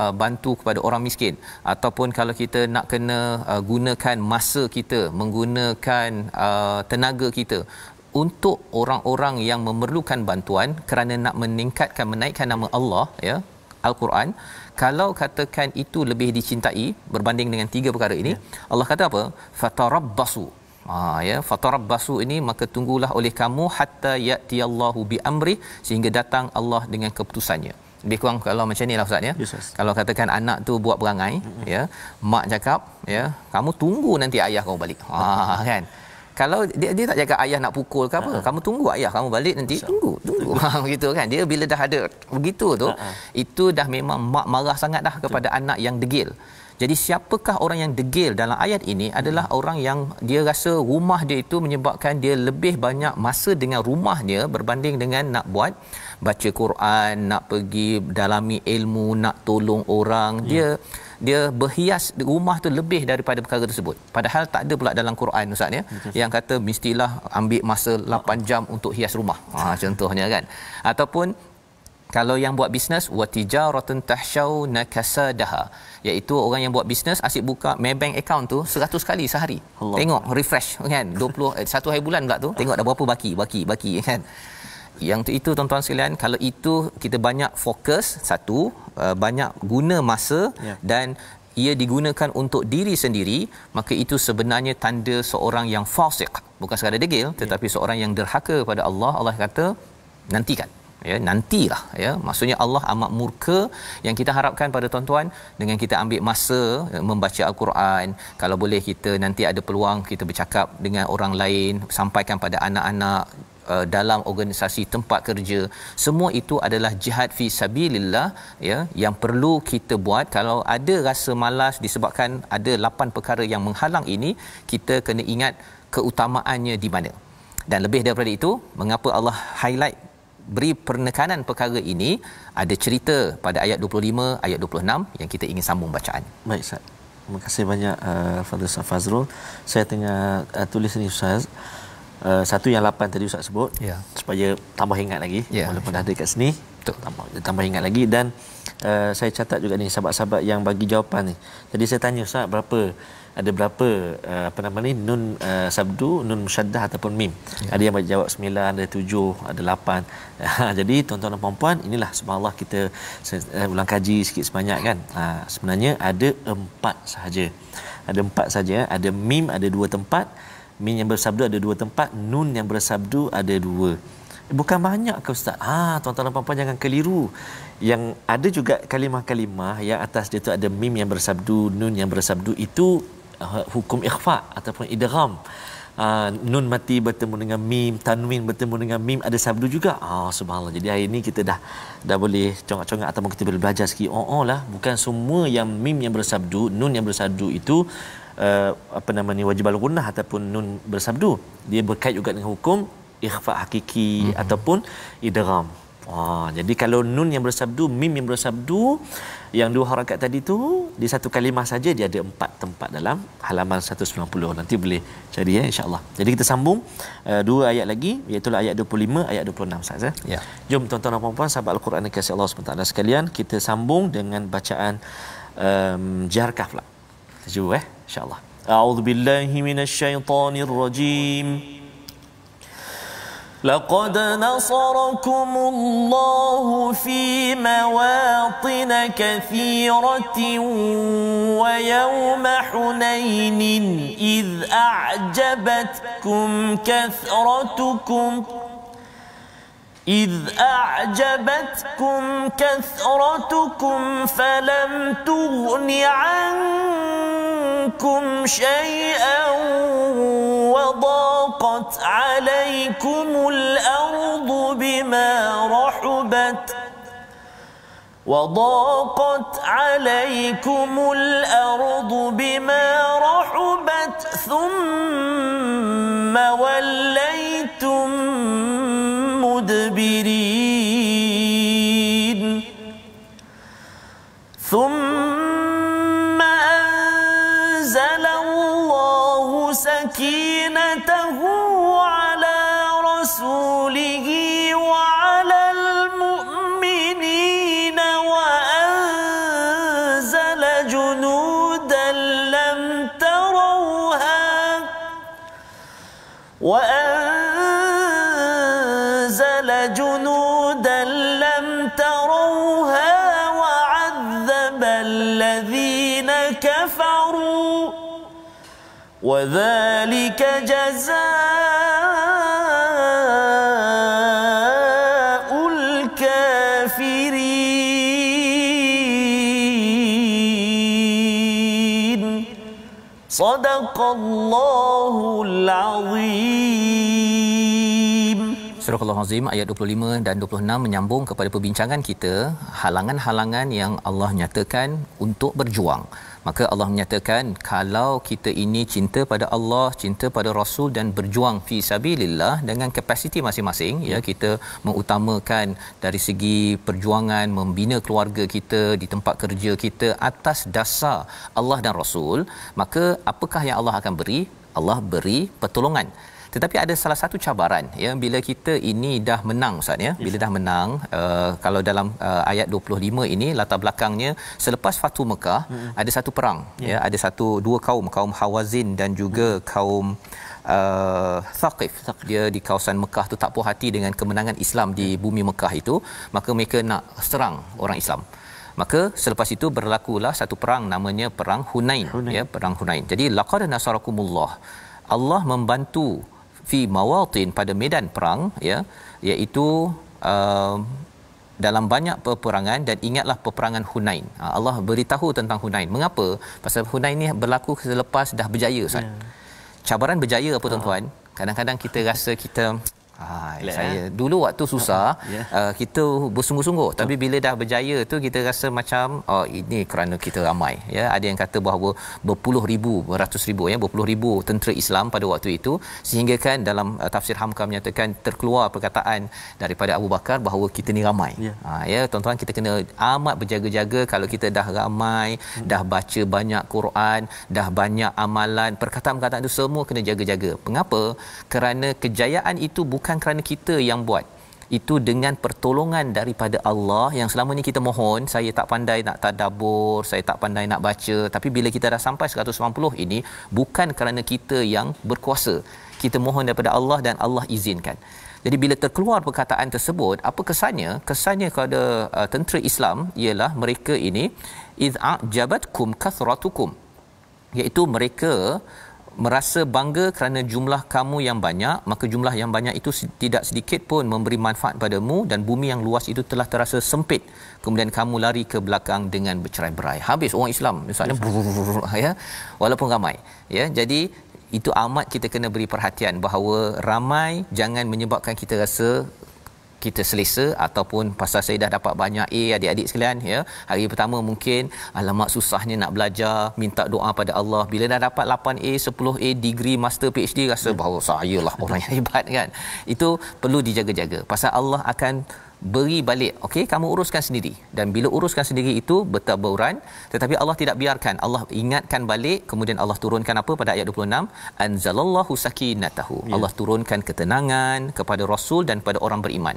uh, bantu kepada orang miskin ataupun kalau kita nak kena uh, gunakan masa kita, menggunakan uh, tenaga kita untuk orang-orang yang memerlukan bantuan kerana nak meningkatkan menaikkan nama Allah ya Al-Quran kalau katakan itu lebih dicintai berbanding dengan tiga perkara ini ya. Allah kata apa fatarabbasu Ah ya fatarabbasu ini maka tunggulah oleh kamu hatta yatiyallahu bi amri sehingga datang Allah dengan keputusannya. Lebih kurang kalau macam inilah ustaz ya. Yes, kalau katakan anak tu buat perangai mm-hmm. ya, mak cakap ya, kamu tunggu nanti ayah kau balik. Ha [LAUGHS] kan. Kalau dia dia tak cakap ayah nak pukul ke apa, uh-huh. kamu tunggu ayah kamu balik nanti Masa. tunggu, tunggu. Ha begitu [LAUGHS] kan. Dia bila dah ada begitu tu, uh-huh. itu dah memang mak marah sangat dah kepada uh-huh. anak yang degil. Jadi siapakah orang yang degil dalam ayat ini adalah hmm. orang yang dia rasa rumah dia itu menyebabkan dia lebih banyak masa dengan rumahnya berbanding dengan nak buat baca Quran, nak pergi dalami ilmu, nak tolong orang. Hmm. Dia dia berhias rumah tu lebih daripada perkara tersebut. Padahal tak ada pula dalam Quran Ustaz ya yang kata mestilah ambil masa 8 jam untuk hias rumah. Ha contohnya kan. Ataupun kalau yang buat bisnes watijaratun tahshau nakasadaha iaitu orang yang buat bisnes asyik buka Maybank account tu 100 kali sehari Allah tengok Allah. refresh kan 20 eh, satu hari bulan pula tu tengok dah berapa baki baki baki kan yang itu, itu tuan-tuan sekalian kalau itu kita banyak fokus satu eh, banyak guna masa yeah. dan ia digunakan untuk diri sendiri maka itu sebenarnya tanda seorang yang fasik bukan sekadar degil ya. tetapi yeah. seorang yang derhaka kepada Allah Allah kata nantikan ya nantilah ya maksudnya Allah amat murka yang kita harapkan pada tuan-tuan dengan kita ambil masa ya, membaca al-Quran kalau boleh kita nanti ada peluang kita bercakap dengan orang lain sampaikan pada anak-anak uh, dalam organisasi tempat kerja semua itu adalah jihad fi sabilillah ya yang perlu kita buat kalau ada rasa malas disebabkan ada lapan perkara yang menghalang ini kita kena ingat keutamaannya di mana dan lebih daripada itu mengapa Allah highlight beri penekanan perkara ini ada cerita pada ayat 25 ayat 26 yang kita ingin sambung bacaan. Baik Ustaz. Terima kasih banyak uh, Father Safazrul. Saya tengah uh, tulis ni Ustaz. Uh, satu yang 8 tadi Ustaz sebut yeah. supaya tambah ingat lagi yeah. walaupun ya. ada dekat sini. Betul. Tambah tambah ingat lagi dan uh, saya catat juga ni sahabat-sahabat yang bagi jawapan ni. Jadi saya tanya Ustaz berapa ada berapa uh, apa nama ni nun uh, sabdu nun musyaddah ataupun mim yeah. ada yang jawab 9 ada 7 ada 8 [LAUGHS] ha, jadi tuan-tuan dan puan-puan inilah subhanallah kita uh, ulang kaji sikit sebanyak kan uh, sebenarnya ada 4 sahaja ada 4 saja ada mim ada dua tempat mim yang bersabdu ada dua tempat nun yang bersabdu ada dua bukan banyak ke ustaz ha tuan-tuan dan puan-puan jangan keliru yang ada juga kalimah-kalimah yang atas dia tu ada mim yang bersabdu nun yang bersabdu itu hukum ikhfa ataupun idgham Uh, nun mati bertemu dengan mim tanwin bertemu dengan mim ada sabdu juga ah oh, subhanallah jadi hari ini kita dah dah boleh congak-congak ataupun kita boleh belajar sikit oh, oh lah bukan semua yang mim yang bersabdu nun yang bersabdu itu uh, apa nama ni wajib al-gunnah ataupun nun bersabdu dia berkait juga dengan hukum ikhfa hakiki mm-hmm. ataupun idgham Wah, jadi kalau nun yang bersabdu, mim yang bersabdu, yang dua harakat tadi tu di satu kalimah saja dia ada empat tempat dalam halaman 190. Nanti boleh cari ya insya-Allah. Jadi kita sambung uh, dua ayat lagi iaitu ayat 25 ayat 26 saja. Eh. Ya. Jom tuan-tuan dan puan-puan sahabat Al-Quran yang kasih Allah Subhanahu sekalian, kita sambung dengan bacaan um, Jihar Kahf lah. Kita cuba eh insya-Allah. A'udzubillahi minasyaitonirrajim. rajim. لقد نصركم الله في مواطن كثيرة ويوم حنين إذ أعجبتكم كثرتكم إذ أعجبتكم كثرتكم فلم تغن عنكم شيئا وضاقت عليكم الأرض بما رحبت وضاقت عليكم الأرض بما رحبت ثم وليتم ثم أنزل الله سكينته على رسوله وعلى المؤمنين وأنزل جنودا لم تروها وأنزل وذلك جزاء الكافرين صدق الله العظيم Surah Al-Azim ayat 25 dan 26 menyambung kepada perbincangan kita halangan-halangan yang Allah nyatakan untuk berjuang. Maka Allah menyatakan kalau kita ini cinta pada Allah, cinta pada Rasul dan berjuang fi sabilillah dengan kapasiti masing-masing, ya kita mengutamakan dari segi perjuangan membina keluarga kita di tempat kerja kita atas dasar Allah dan Rasul, maka apakah yang Allah akan beri? Allah beri pertolongan tetapi ada salah satu cabaran ya bila kita ini dah menang ustaz ya bila ya. dah menang uh, kalau dalam uh, ayat 25 ini latar belakangnya selepas Fatu Mekah hmm. ada satu perang yeah. ya ada satu dua kaum kaum Hawazin dan juga hmm. kaum Uh, Thaqif. Thaqif dia di kawasan Mekah tu tak puas hati dengan kemenangan Islam di ya. bumi Mekah itu maka mereka nak serang orang Islam maka selepas itu berlakulah satu perang namanya perang Hunain, Hunain. ya perang Hunain jadi laqad nasarakumullah Allah membantu fi mawatin pada medan perang ya iaitu uh, dalam banyak peperangan dan ingatlah peperangan Hunain. Ha, Allah beritahu tentang Hunain. Mengapa? Pasal Hunain ni berlaku selepas dah berjaya. Yeah. Cabaran berjaya apa tuan-tuan? Kadang-kadang kita rasa kita Ha, ah, ya, Lek, saya ha? dulu waktu susah yeah. Ya. uh, kita bersungguh-sungguh Betul. tapi bila dah berjaya tu kita rasa macam oh ini kerana kita ramai ya ada yang kata bahawa berpuluh ribu beratus ribu ya berpuluh ribu tentera Islam pada waktu itu sehingga kan dalam uh, tafsir Hamka menyatakan terkeluar perkataan daripada Abu Bakar bahawa kita ni ramai yeah. Ya. ha, ya tuan-tuan kita kena amat berjaga-jaga kalau kita dah ramai hmm. dah baca banyak Quran dah banyak amalan perkataan-perkataan itu semua kena jaga-jaga mengapa kerana kejayaan itu bukan bukan kerana kita yang buat itu dengan pertolongan daripada Allah yang selama ni kita mohon saya tak pandai nak tadabbur saya tak pandai nak baca tapi bila kita dah sampai 190 ini bukan kerana kita yang berkuasa kita mohon daripada Allah dan Allah izinkan jadi bila terkeluar perkataan tersebut apa kesannya kesannya kepada uh, tentera Islam ialah mereka ini iz'a jabatkum kathratukum iaitu mereka merasa bangga kerana jumlah kamu yang banyak maka jumlah yang banyak itu tidak sedikit pun memberi manfaat padamu dan bumi yang luas itu telah terasa sempit kemudian kamu lari ke belakang dengan bercerai-berai habis orang Islam misalnya ya walaupun ramai ya jadi itu amat kita kena beri perhatian bahawa ramai jangan menyebabkan kita rasa kita selesa ataupun pasal saya dah dapat banyak A adik-adik sekalian ya hari pertama mungkin alamat susahnya nak belajar minta doa pada Allah bila dah dapat 8A 10A degree master PhD rasa bahawa saya lah orang yang [LAUGHS] hebat kan itu perlu dijaga-jaga pasal Allah akan beri balik okey kamu uruskan sendiri dan bila uruskan sendiri itu bertabauran tetapi Allah tidak biarkan Allah ingatkan balik kemudian Allah turunkan apa pada ayat 26 anzalallahu sakinatahu yeah. Allah turunkan ketenangan kepada rasul dan kepada orang beriman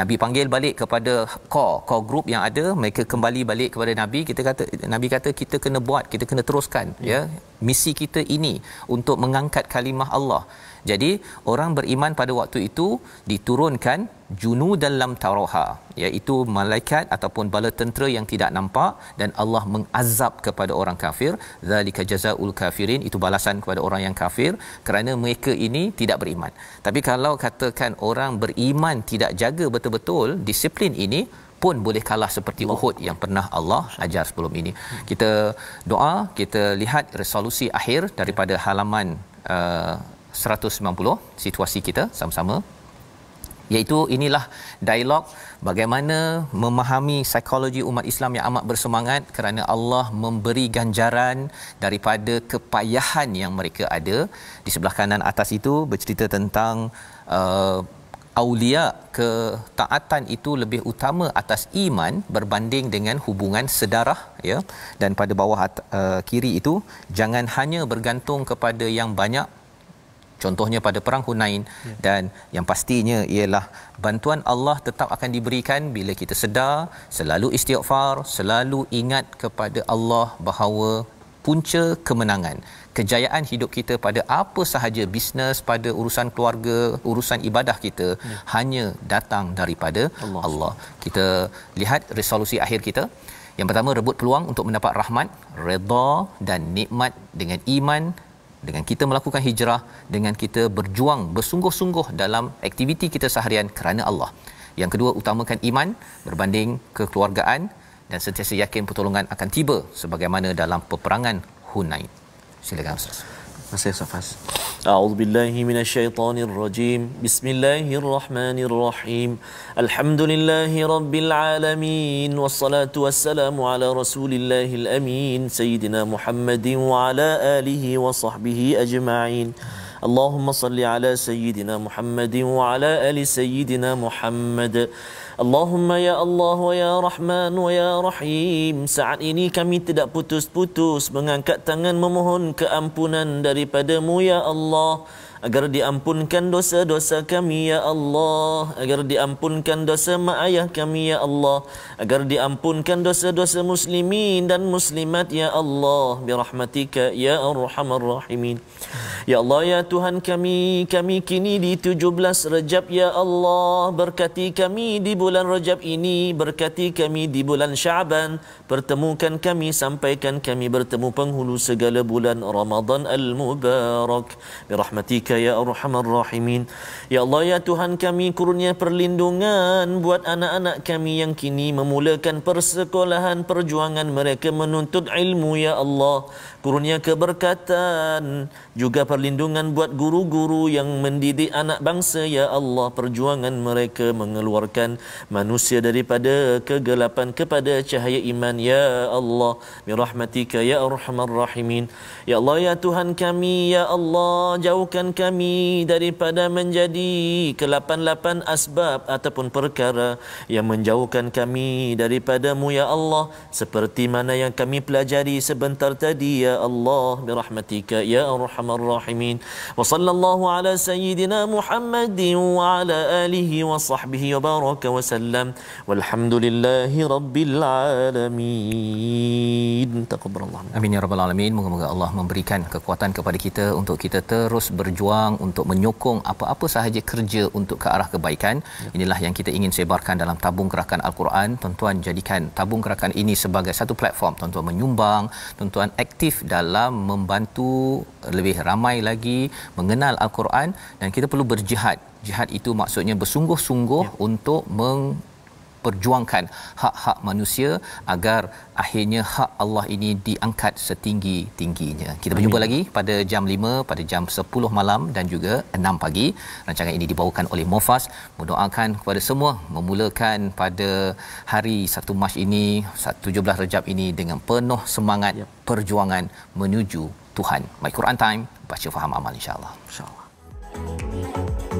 nabi panggil balik kepada core core group yang ada mereka kembali balik kepada nabi kita kata nabi kata kita kena buat kita kena teruskan ya yeah. yeah. misi kita ini untuk mengangkat kalimah Allah jadi orang beriman pada waktu itu diturunkan junu dalam taroha iaitu malaikat ataupun bala tentera yang tidak nampak dan Allah mengazab kepada orang kafir zalika jazaul kafirin itu balasan kepada orang yang kafir kerana mereka ini tidak beriman tapi kalau katakan orang beriman tidak jaga betul-betul disiplin ini pun boleh kalah seperti Uhud yang pernah Allah ajar sebelum ini kita doa kita lihat resolusi akhir daripada halaman uh, 190 situasi kita sama-sama iaitu inilah dialog bagaimana memahami psikologi umat Islam yang amat bersemangat kerana Allah memberi ganjaran daripada kepayahan yang mereka ada di sebelah kanan atas itu bercerita tentang uh, aulia ketaatan itu lebih utama atas iman berbanding dengan hubungan sedarah ya dan pada bawah uh, kiri itu jangan hanya bergantung kepada yang banyak contohnya pada perang Hunain ya. dan yang pastinya ialah bantuan Allah tetap akan diberikan bila kita sedar selalu istighfar selalu ingat kepada Allah bahawa punca kemenangan kejayaan hidup kita pada apa sahaja bisnes pada urusan keluarga urusan ibadah kita ya. hanya datang daripada Allah. Allah. Kita lihat resolusi akhir kita. Yang pertama rebut peluang untuk mendapat rahmat, reda dan nikmat dengan iman dengan kita melakukan hijrah dengan kita berjuang bersungguh-sungguh dalam aktiviti kita seharian kerana Allah yang kedua utamakan iman berbanding kekeluargaan dan sentiasa yakin pertolongan akan tiba sebagaimana dalam peperangan Hunain silakan Ustaz Masih Safas. أعوذ بالله من الشيطان الرجيم بسم الله الرحمن الرحيم الحمد لله رب العالمين والصلاة والسلام على رسول الله الأمين سيدنا محمد وعلى آله وصحبه أجمعين اللهم صل على سيدنا محمد وعلى آل سيدنا محمد اللهم يا الله ويا رحمن ya Rahim. saat ini kami tidak putus-putus mengangkat tangan memohon keampunan daripadamu ya Allah agar diampunkan dosa-dosa kami ya Allah agar diampunkan dosa mak ayah kami ya Allah agar diampunkan dosa-dosa muslimin dan muslimat ya Allah bi rahmatika ya arhamar rahimin ya Allah ya Tuhan kami kami kini di 17 Rajab ya Allah berkati kami di bulan Rajab ini berkati kami di bulan Syaban pertemukan kami sampaikan kami bertemu penghulu segala bulan Ramadan al-mubarak bi rahmatika rahmatika ya arhamar rahimin ya allah ya tuhan kami kurnia perlindungan buat anak-anak kami yang kini memulakan persekolahan perjuangan mereka menuntut ilmu ya allah kurnia keberkatan juga perlindungan buat guru-guru yang mendidik anak bangsa ya Allah perjuangan mereka mengeluarkan manusia daripada kegelapan kepada cahaya iman ya Allah bi rahmatika ya arhamar rahimin ya Allah ya Tuhan kami ya Allah jauhkan kami daripada menjadi kelapan-lapan asbab ataupun perkara yang menjauhkan kami daripadamu ya Allah seperti mana yang kami pelajari sebentar tadi ya الله برحمتك يا أرحم الراحمين وصلى الله على سيدنا محمد وعلى آله وصحبه وبارك وسلم والحمد لله رب العالمين تقبل الله Amin ya rabbal alamin. Moga-moga Allah memberikan kekuatan kepada kita untuk kita terus berjuang untuk menyokong apa-apa sahaja kerja untuk ke arah kebaikan. Inilah yang kita ingin sebarkan dalam tabung gerakan Al-Quran. Tuan-tuan jadikan tabung gerakan ini sebagai satu platform tuan-tuan menyumbang, tuan-tuan aktif dalam membantu lebih ramai lagi mengenal al-Quran dan kita perlu berjihad. Jihad itu maksudnya bersungguh-sungguh ya. untuk meng Perjuangkan hak-hak manusia agar akhirnya hak Allah ini diangkat setinggi-tingginya. Kita berjumpa lagi pada jam 5, pada jam 10 malam dan juga 6 pagi. Rancangan ini dibawakan oleh Mofas. Mendoakan kepada semua memulakan pada hari 1 Mac ini, 17 Rejab ini dengan penuh semangat ya. perjuangan menuju Tuhan. My Quran Time, baca faham amal insya-Allah. insya